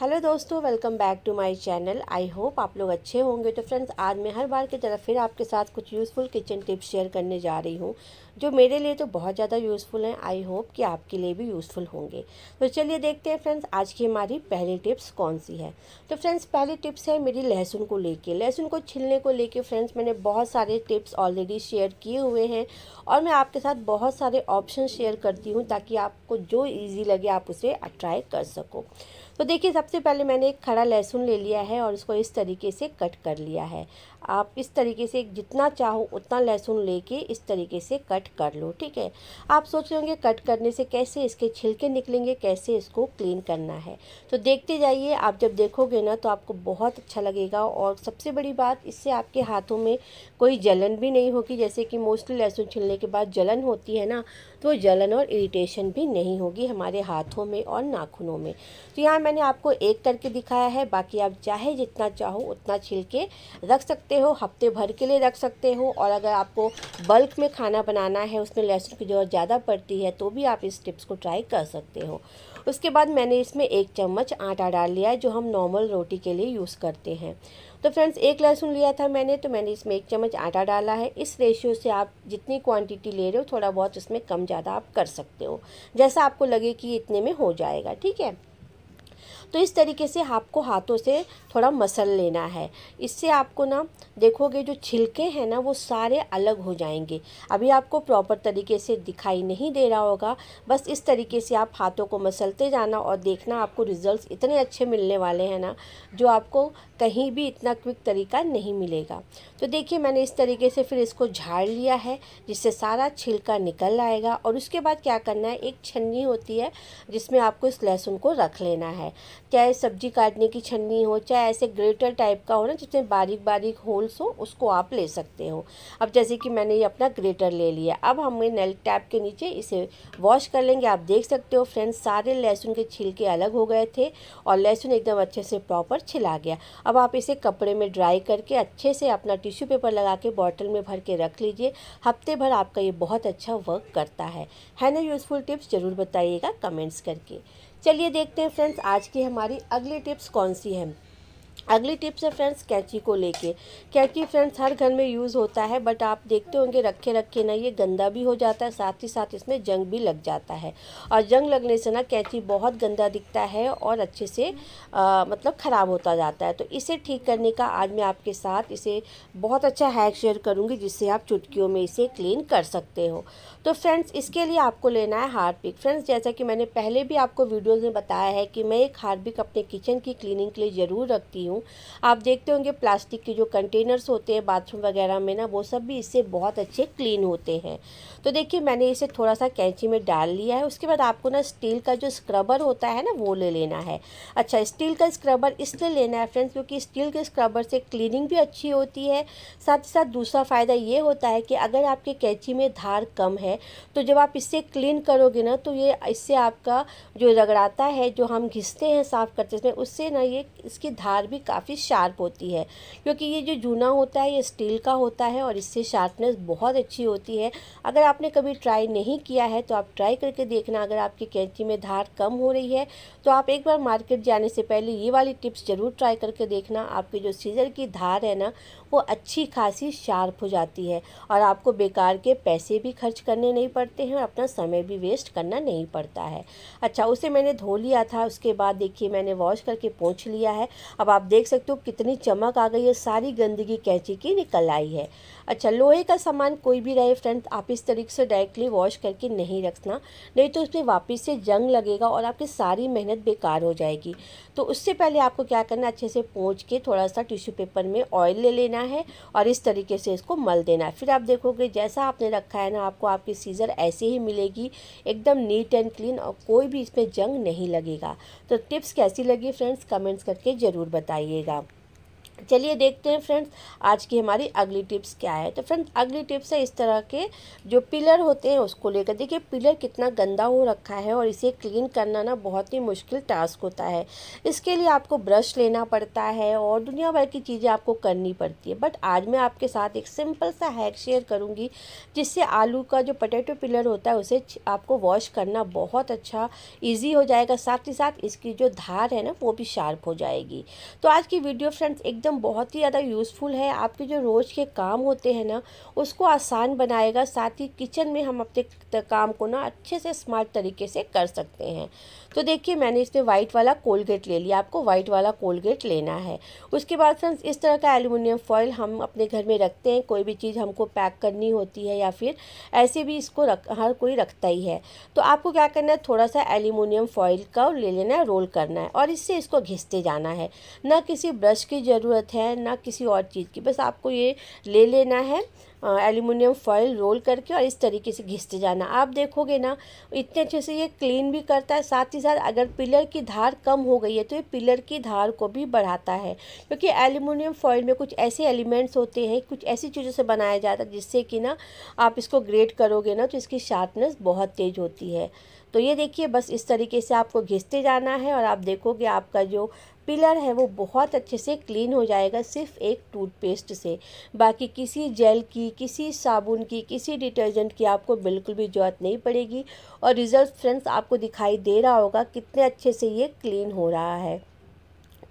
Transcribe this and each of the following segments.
hello दोस्तों welcome back to my channel I hope आप लोग अच्छे होंगे तो फ्रेंड्स आज मैं हर बार की तरह फिर आपके साथ कुछ यूज़फुल किचन टिप्स शेयर करने जा रही हूँ जो मेरे लिए तो बहुत ज़्यादा यूज़फुल हैं आई होप कि आपके लिए भी यूज़फुल होंगे तो चलिए देखते हैं फ्रेंड्स आज की हमारी पहली टिप्स कौन सी है तो फ्रेंड्स पहली टिप्स है मेरी लहसुन को लेके लहसुन को छिलने को लेकर फ्रेंड्स मैंने बहुत सारे टिप्स ऑलरेडी शेयर किए हुए हैं और मैं आपके साथ बहुत सारे ऑप्शन शेयर करती हूँ ताकि आपको जो ईजी लगे आप उसे ट्राई कर सको तो देखिए सबसे पहले मैंने एक खड़ा लहसुन ले लिया है और इसको इस तरीके से कट कर लिया है आप इस तरीके से जितना चाहो उतना लहसुन लेके इस तरीके से कट कर लो ठीक है आप सोच रहे होंगे कट करने से कैसे इसके छिलके निकलेंगे कैसे इसको क्लीन करना है तो देखते जाइए आप जब देखोगे ना तो आपको बहुत अच्छा लगेगा और सबसे बड़ी बात इससे आपके हाथों में कोई जलन भी नहीं होगी जैसे कि मोस्टली लहसुन छिलने के बाद जलन होती है ना तो जलन और इरिटेशन भी नहीं होगी हमारे हाथों में और नाखूनों में तो यहाँ मैंने आपको एक करके दिखाया है बाकी आप चाहे जितना चाहो उतना छिल के रख सकते हो हफ्ते भर के लिए रख सकते हो और अगर आपको बल्क में खाना बनाना है उसमें लहसुन की ज़रूरत ज़्यादा पड़ती है तो भी आप इस टिप्स को ट्राई कर सकते हो उसके बाद मैंने इसमें एक चम्मच आटा डाल लिया है जो हम नॉर्मल रोटी के लिए यूज़ करते हैं तो फ्रेंड्स एक लहसुन लिया था मैंने तो मैंने इसमें एक चम्मच आटा डाला है इस रेशियो से आप जितनी क्वांटिटी ले रहे हो थोड़ा बहुत इसमें कम ज़्यादा आप कर सकते हो जैसा आपको लगे कि इतने में हो जाएगा ठीक है तो इस तरीके से आपको हाथों से थोड़ा मसल लेना है इससे आपको ना देखोगे जो छिलके हैं ना वो सारे अलग हो जाएंगे अभी आपको प्रॉपर तरीके से दिखाई नहीं दे रहा होगा बस इस तरीके से आप हाथों को मसलते जाना और देखना आपको रिजल्ट्स इतने अच्छे मिलने वाले हैं ना जो आपको कहीं भी इतना क्विक तरीका नहीं मिलेगा तो देखिए मैंने इस तरीके से फिर इसको झाड़ लिया है जिससे सारा छिलका निकल आएगा और उसके बाद क्या करना है एक छन्नी होती है जिसमें आपको इस लहसुन को रख लेना है चाहे सब्जी काटने की छन्नी हो चाहे ऐसे ग्रेटर टाइप का हो ना जिसमें बारीक बारीक होल्स हो उसको आप ले सकते हो अब जैसे कि मैंने ये अपना ग्रेटर ले लिया अब हमें नेल टैप के नीचे इसे वॉश कर लेंगे आप देख सकते हो फ्रेंड्स सारे लहसुन के छिलके अलग हो गए थे और लहसुन एकदम अच्छे से प्रॉपर छिला गया अब आप इसे कपड़े में ड्राई करके अच्छे से अपना टिश्यू पेपर लगा के बॉटल में भर के रख लीजिए हफ्ते भर आपका ये बहुत अच्छा वर्क करता है है ना यूज़फुल टिप्स ज़रूर बताइएगा कमेंट्स करके चलिए देखते हैं फ्रेंड्स आज की हमारी अगली टिप्स कौन सी हैं अगली टिप्स है फ्रेंड्स कैंची को लेके कैंची फ्रेंड्स हर घर में यूज़ होता है बट आप देखते होंगे रखे रखे ना ये गंदा भी हो जाता है साथ ही साथ इसमें जंग भी लग जाता है और जंग लगने से ना कैंची बहुत गंदा दिखता है और अच्छे से आ, मतलब ख़राब होता जाता है तो इसे ठीक करने का आज मैं आपके साथ इसे बहुत अच्छा हैक शेयर करूँगी जिससे आप चुटकियों में इसे क्लीन कर सकते हो तो फ्रेंड्स इसके लिए आपको लेना है हार्पिक फ्रेंड्स जैसा कि मैंने पहले भी आपको वीडियोज़ में बताया है कि मैं एक हार्पिक अपने किचन की क्लिनिंग के लिए ज़रूर रखती हूँ हूँ आप देखते होंगे प्लास्टिक के जो कंटेनर्स होते हैं बाथरूम वगैरह में ना वो सब भी इससे बहुत अच्छे क्लीन होते हैं तो देखिए मैंने इसे थोड़ा सा कैंची में डाल लिया है उसके बाद आपको ना स्टील का जो स्क्रबर होता है ना वो ले लेना है अच्छा स्टील का स्क्रबर इसलिए लेना है फ्रेंड्स क्योंकि स्टील के स्क्रबर से क्लीनिंग भी अच्छी होती है साथ ही साथ दूसरा फ़ायदा ये होता है कि अगर आपके कैंची में धार कम है तो जब आप इससे क्लीन करोगे ना तो ये इससे आपका जो रगड़ाता है जो हम घिसते हैं साफ़ करते समय उससे ना ये इसकी धार भी काफ़ी शार्प होती है क्योंकि ये जो जूना होता है ये स्टील का होता है और इससे शार्पनेस बहुत अच्छी होती है अगर आपने कभी ट्राई नहीं किया है तो आप ट्राई करके देखना अगर आपकी कैंची में धार कम हो रही है तो आप एक बार मार्केट जाने से पहले ये वाली टिप्स ज़रूर ट्राई करके देखना आपकी जो सीज़र की धार है ना वो अच्छी खासी शार्प हो जाती है और आपको बेकार के पैसे भी खर्च करने नहीं पड़ते हैं और अपना समय भी वेस्ट करना नहीं पड़ता है अच्छा उसे मैंने धो लिया था उसके बाद देखिए मैंने वॉश करके पहुँच लिया है अब आप देख सकते हो कितनी चमक आ गई है सारी गंदगी कैंची की निकल आई है अच्छा लोहे का सामान कोई भी रहे फ्रेंड आप इस तरीके से डायरेक्टली वॉश करके नहीं रखना नहीं तो उसमें वापस से जंग लगेगा और आपकी सारी मेहनत बेकार हो जाएगी तो उससे पहले आपको क्या करना अच्छे से पहुँच के थोड़ा सा टिश्यू पेपर में ऑयल ले लेना है और इस तरीके से इसको मल देना है फिर आप देखोगे जैसा आपने रखा है ना आपको आपकी सीज़र ऐसे ही मिलेगी एकदम नीट एंड क्लीन और कोई भी इसमें जंग नहीं लगेगा तो टिप्स कैसी लगी फ्रेंड्स कमेंट्स करके ज़रूर बताइएगा चलिए देखते हैं फ्रेंड्स आज की हमारी अगली टिप्स क्या है तो फ्रेंड्स अगली टिप्स है इस तरह के जो पिलर होते हैं उसको लेकर देखिए पिलर कितना गंदा हो रखा है और इसे क्लीन करना ना बहुत ही मुश्किल टास्क होता है इसके लिए आपको ब्रश लेना पड़ता है और दुनिया भर की चीज़ें आपको करनी पड़ती है बट आज मैं आपके साथ एक सिंपल सा हैक शेयर करूँगी जिससे आलू का जो पटेटो पिलर होता है उसे आपको वॉश करना बहुत अच्छा ईजी हो जाएगा साथ ही साथ इसकी जो धार है ना वो भी शार्प हो जाएगी तो आज की वीडियो फ्रेंड्स एकदम सिस्टम बहुत ही ज़्यादा यूज़फुल है आपके जो रोज़ के काम होते हैं ना उसको आसान बनाएगा साथ ही किचन में हम अपने काम को ना अच्छे से स्मार्ट तरीके से कर सकते हैं तो देखिए मैंने इसमें वाइट वाला कोलगेट ले लिया आपको वाइट वाला कोलगेट लेना है उसके बाद फ्रेंड्स इस तरह का एलुमिनियम फॉइल हम अपने घर में रखते हैं कोई भी चीज़ हमको पैक करनी होती है या फिर ऐसे भी इसको रख हर कोई रखता ही है तो आपको क्या करना है थोड़ा सा एल्यूमिनियम फॉइल का ले लेना है रोल करना है और इससे इसको घिसते जाना है ना किसी ब्रश की ज़रूरत ज़रूरत है ना किसी और चीज़ की बस आपको ये ले लेना है एल्यूमिनियम फॉइल रोल करके और इस तरीके से घिसते जाना आप देखोगे ना इतने अच्छे से ये क्लीन भी करता है साथ ही साथ अगर पिलर की धार कम हो गई है तो ये पिलर की धार को भी बढ़ाता है क्योंकि एल्यूमिनियम फॉयल में कुछ ऐसे एलिमेंट्स होते हैं कुछ ऐसी चीज़ों से बनाया जाता है जिससे कि ना आप इसको ग्रेड करोगे ना तो इसकी शार्पनेस बहुत तेज़ होती है तो ये देखिए बस इस तरीके से आपको घिसते जाना है और आप देखोगे आपका जो पिलर है वो बहुत अच्छे से क्लीन हो जाएगा सिर्फ एक टूथपेस्ट से बाकी किसी जेल की किसी साबुन की किसी डिटर्जेंट की आपको बिल्कुल भी ज़रूरत नहीं पड़ेगी और रिजल्ट फ्रेंड्स आपको दिखाई दे रहा होगा कितने अच्छे से ये क्लीन हो रहा है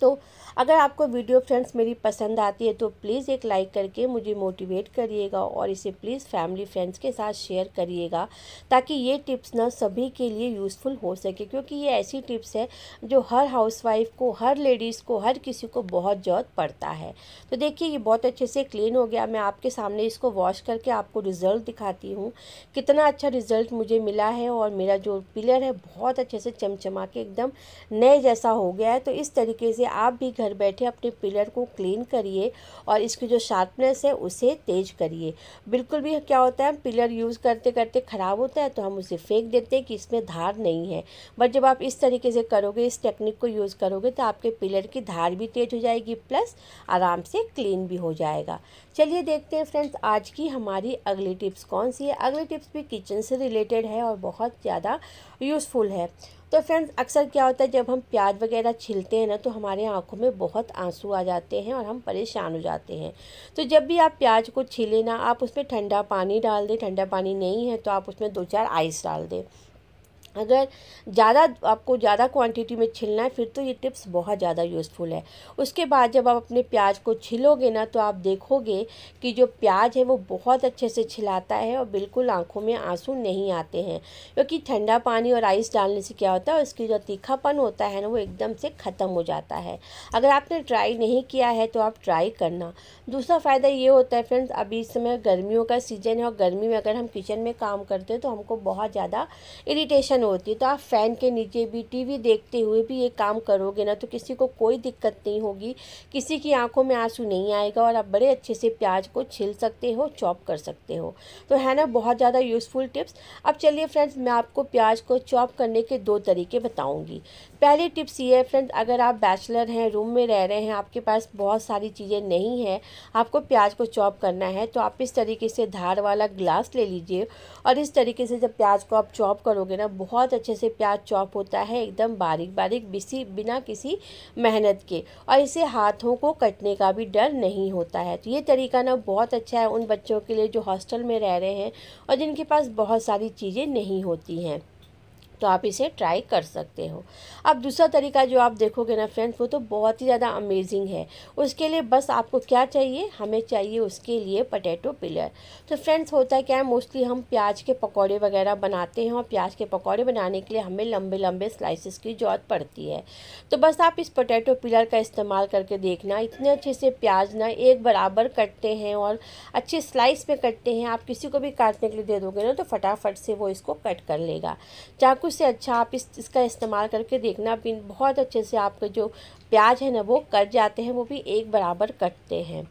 तो अगर आपको वीडियो फ्रेंड्स मेरी पसंद आती है तो प्लीज़ एक लाइक करके मुझे मोटिवेट करिएगा और इसे प्लीज़ फैमिली फ्रेंड्स के साथ शेयर करिएगा ताकि ये टिप्स ना सभी के लिए यूज़फुल हो सके क्योंकि ये ऐसी टिप्स है जो हर हाउसवाइफ को हर लेडीज़ को हर किसी को बहुत ज़रूरत पड़ता है तो देखिए ये बहुत अच्छे से क्लीन हो गया मैं आपके सामने इसको वॉश करके आपको रिज़ल्ट दिखाती हूँ कितना अच्छा रिज़ल्ट मुझे मिला है और मेरा जो पिलर है बहुत अच्छे से चमचमा के एकदम नए जैसा हो गया है तो इस तरीके से आप भी घर घर बैठे अपने पिलर को क्लीन करिए और इसकी जो शार्पनेस है उसे तेज करिए बिल्कुल भी क्या होता है पिलर यूज़ करते करते ख़राब होता है तो हम उसे फेंक देते हैं कि इसमें धार नहीं है बट जब आप इस तरीके से करोगे इस टेक्निक को यूज़ करोगे तो आपके पिलर की धार भी तेज हो जाएगी प्लस आराम से क्लीन भी हो जाएगा चलिए देखते हैं फ्रेंड्स आज की हमारी अगली टिप्स कौन सी है अगली टिप्स भी किचन से रिलेटेड है और बहुत ज़्यादा यूज़फुल है तो फ्रेंड्स अक्सर क्या होता है जब हम प्याज वगैरह छिलते हैं ना तो हमारे आँखों में बहुत आंसू आ जाते हैं और हम परेशान हो जाते हैं तो जब भी आप प्याज को छिले ना आप उसमें ठंडा पानी डाल दें ठंडा पानी नहीं है तो आप उसमें दो चार आइस डाल दें अगर ज़्यादा आपको ज़्यादा क्वांटिटी में छिलना है फिर तो ये टिप्स बहुत ज़्यादा यूज़फुल है उसके बाद जब आप अपने प्याज को छिलोगे ना तो आप देखोगे कि जो प्याज है वो बहुत अच्छे से छिलाता है और बिल्कुल आंखों में आंसू नहीं आते हैं क्योंकि ठंडा पानी और आइस डालने से क्या होता है उसकी जो तीखापन होता है ना वो एकदम से ख़त्म हो जाता है अगर आपने ट्राई नहीं किया है तो आप ट्राई करना दूसरा फ़ायदा ये होता है फ्रेंड्स अभी इस समय गर्मियों का सीज़न है और गर्मी में अगर हम किचन में काम करते हैं तो हमको बहुत ज़्यादा इरीटेशन होती है तो आप फ़ैन के नीचे भी टीवी देखते हुए भी ये काम करोगे ना तो किसी को कोई दिक्कत नहीं होगी किसी की आंखों में आंसू नहीं आएगा और आप बड़े अच्छे से प्याज को छिल सकते हो चॉप कर सकते हो तो है ना बहुत ज़्यादा यूज़फुल टिप्स अब चलिए फ्रेंड्स मैं आपको प्याज को चॉप करने के दो तरीके बताऊँगी पहली टिप्स ये है फ्रेंड्स अगर आप बैचलर हैं रूम में रह रहे हैं आपके पास बहुत सारी चीज़ें नहीं है आपको प्याज को चॉप करना है तो आप इस तरीके से धार वाला ग्लास ले लीजिए और इस तरीके से जब प्याज को आप चॉप करोगे ना बहुत अच्छे से प्याज चॉप होता है एकदम बारीक बारीक बिसी बिना किसी मेहनत के और इसे हाथों को कटने का भी डर नहीं होता है तो ये तरीका ना बहुत अच्छा है उन बच्चों के लिए जो हॉस्टल में रह रहे हैं और जिनके पास बहुत सारी चीज़ें नहीं होती हैं तो आप इसे ट्राई कर सकते हो अब दूसरा तरीका जो आप देखोगे ना फ्रेंड्स वो तो बहुत ही ज़्यादा अमेजिंग है उसके लिए बस आपको क्या चाहिए हमें चाहिए उसके लिए पटेटो पिलर तो फ्रेंड्स होता है क्या है मोस्टली हम प्याज के पकौड़े वगैरह बनाते हैं और प्याज के पकौड़े बनाने के लिए हमें लंबे लंबे स्लाइसिस की ज़रूरत पड़ती है तो बस आप इस पटेटो पिलर का इस्तेमाल करके देखना इतने अच्छे से प्याज ना एक बराबर कटते हैं और अच्छे स्लाइस में कटते हैं आप किसी को भी काटने के लिए दे दोगे ना तो फटाफट से वो इसको कट कर लेगा चाकू उससे अच्छा आप इस इसका इस्तेमाल करके देखना बहुत अच्छे से आपके जो प्याज है ना वो कट जाते हैं वो भी एक बराबर कटते हैं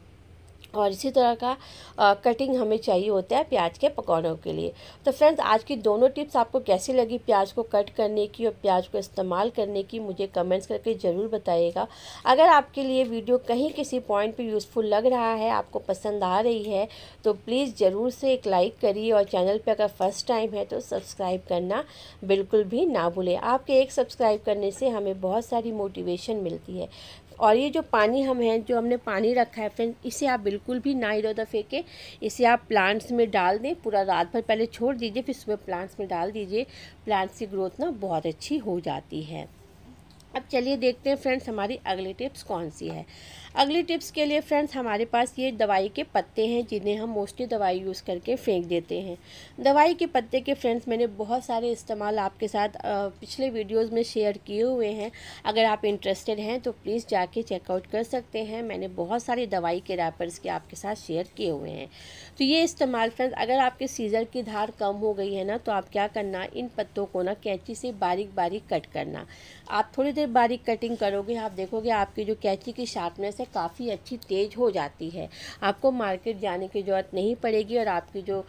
और इसी तरह का आ, कटिंग हमें चाहिए होता है प्याज के पकौड़ों के लिए तो फ्रेंड्स आज की दोनों टिप्स आपको कैसी लगी प्याज को कट करने की और प्याज को इस्तेमाल करने की मुझे कमेंट्स करके ज़रूर बताइएगा अगर आपके लिए वीडियो कहीं किसी पॉइंट पे यूज़फुल लग रहा है आपको पसंद आ रही है तो प्लीज़ ज़रूर से एक लाइक करिए और चैनल पर अगर फ़र्स्ट टाइम है तो सब्सक्राइब करना बिल्कुल भी ना भूलें आपके एक सब्सक्राइब करने से हमें बहुत सारी मोटिवेशन मिलती है और ये जो पानी हम हैं जो हमने पानी रखा है फ्रेंड इसे आप बिल्कुल भी ना इधर उधर फेंकें इसे आप प्लांट्स में डाल दें पूरा रात भर पहले छोड़ दीजिए फिर सुबह प्लांट्स में डाल दीजिए प्लांट्स की ग्रोथ ना बहुत अच्छी हो जाती है अब चलिए देखते हैं फ्रेंड्स हमारी अगली टिप्स कौन सी है अगली टिप्स के लिए फ्रेंड्स हमारे पास ये दवाई के पत्ते हैं जिन्हें हम मोस्टली दवाई यूज़ करके फेंक देते हैं दवाई के पत्ते के फ्रेंड्स मैंने बहुत सारे इस्तेमाल आपके साथ पिछले वीडियोज़ में शेयर किए हुए हैं अगर आप इंटरेस्टेड हैं तो प्लीज़ जाके चेकआउट कर सकते हैं मैंने बहुत सारे दवाई के रैपर्स के आपके साथ शेयर किए हुए हैं तो ये इस्तेमाल फ्रेंड्स अगर आपके सीज़र की धार कम हो गई है ना तो आप क्या करना इन पत्तों को ना कैची से बारीक बारीक कट करना आप थोड़ी देर बारीक कटिंग करोगे आप देखोगे आपकी जो कैची की शार्पनेस है काफ़ी अच्छी तेज़ हो जाती है आपको मार्केट जाने की ज़रूरत नहीं पड़ेगी और आपकी जो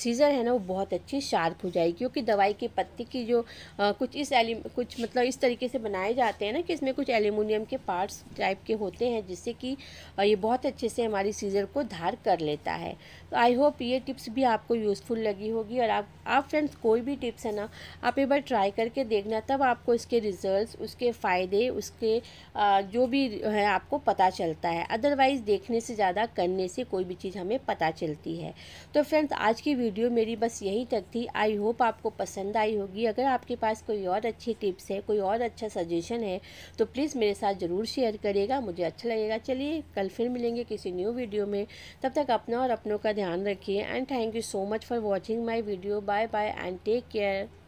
सीज़र है ना वो बहुत अच्छी शार्प हो जाएगी क्योंकि दवाई की पत्ती की जो आ, कुछ इस एलि कुछ मतलब इस तरीके से बनाए जाते हैं ना कि इसमें कुछ एल्यूमिनियम के पार्ट्स टाइप के होते हैं जिससे कि ये बहुत अच्छे से हमारी सीज़र को धार कर लेता है तो आई होप ये टिप्स भी आपको यूज़फुल लगी होगी और आप आप फ्रेंड्स कोई भी टिप्स है ना आप एक बार ट्राई करके देखना तब आपको इसके रिज़ल्ट उसके फ़ायदे उसके आ, जो भी है आपको पता चल चलता है अदरवाइज़ देखने से ज़्यादा करने से कोई भी चीज़ हमें पता चलती है तो फ्रेंड्स आज की वीडियो मेरी बस यहीं तक थी आई होप आपको पसंद आई होगी अगर आपके पास कोई और अच्छी टिप्स है कोई और अच्छा सजेशन है तो प्लीज़ मेरे साथ ज़रूर शेयर करिएगा मुझे अच्छा लगेगा चलिए कल फिर मिलेंगे किसी न्यू वीडियो में तब तक अपना और अपनों का ध्यान रखिए and thank you so much for watching my video bye bye and take care